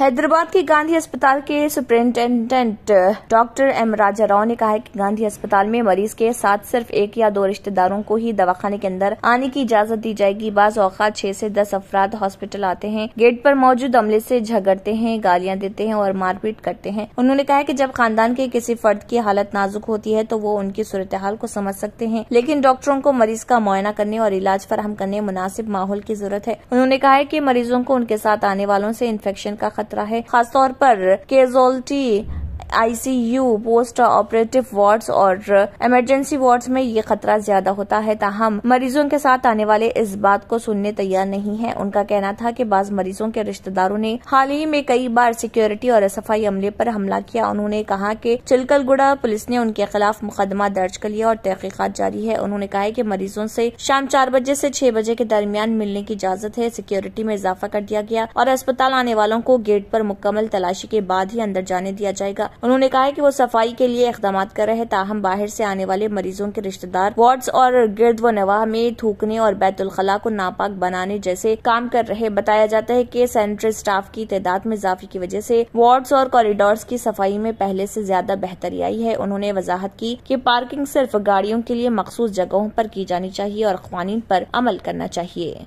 हैदराबाद के गांधी अस्पताल के superintendent doctor M Raja Rao ने कहा है कि गांधी अस्पताल में मरीज के साथ सिर्फ एक या दो रिश्तेदारों को ही दवाखाने के अंदर आने की इजाजत दी जाएगी बाज औकात छह से दस अफराद हॉस्पिटल आते हैं गेट पर मौजूद अमले से झगड़ते हैं गालियां देते हैं और मारपीट करते हैं उन्होंने कहा कि जब खानदान के किसी फर्द की हालत नाजुक होती है तो वो उनकी सूरत हाल को समझ सकते हैं लेकिन डॉक्टरों को मरीज का मुआयना करने और इलाज फराहम करने मुनासिब माहौल की जरूरत है उन्होंने कहा है कि मरीजों को उनके साथ आने वालों से इन्फेक्शन का खतरा है खासतौर पर casualty ICU post operative wards और इमरजेंसी uh, वार्ड्स में ये खतरा ज्यादा होता है ताहम मरीजों के साथ आने वाले इस बात को सुनने तैयार नहीं है उनका कहना था कि बाज मरीजों के रिश्तेदारों ने हाल ही में कई बार सिक्योरिटी और सफाई अमले पर हमला किया उन्होंने कहा कि चिलकलगुड़ा पुलिस ने उनके खिलाफ मुकदमा दर्ज कर लिया और तहकीकत जारी है उन्होंने कहा कि मरीजों से शाम चार बजे से छह बजे के दरमियान मिलने की इजाजत है सिक्योरिटी में इजाफा कर दिया गया और अस्पताल आने वालों को गेट पर मुकम्मल तलाशी के बाद ही अंदर जाने दिया जाएगा उन्होंने कहा कि वो सफाई के लिए इकदाम कर रहे ताहम बाहर से आने वाले मरीजों के रिश्तेदार वार्ड्स और गिर्द व नवाह में थूकने और बैतुलखला को नापाक बनाने जैसे काम कर रहे बताया जाता है कि सेंट्रल स्टाफ की तदाद में इजाफे की वजह से वार्ड्स और कॉरिडोर की सफाई में पहले से ज्यादा बेहतरी आई है उन्होंने वजाहत की कि पार्किंग सिर्फ गाड़ियों के लिए मखसूस जगहों पर की जानी चाहिए और कवानीन पर अमल करना चाहिए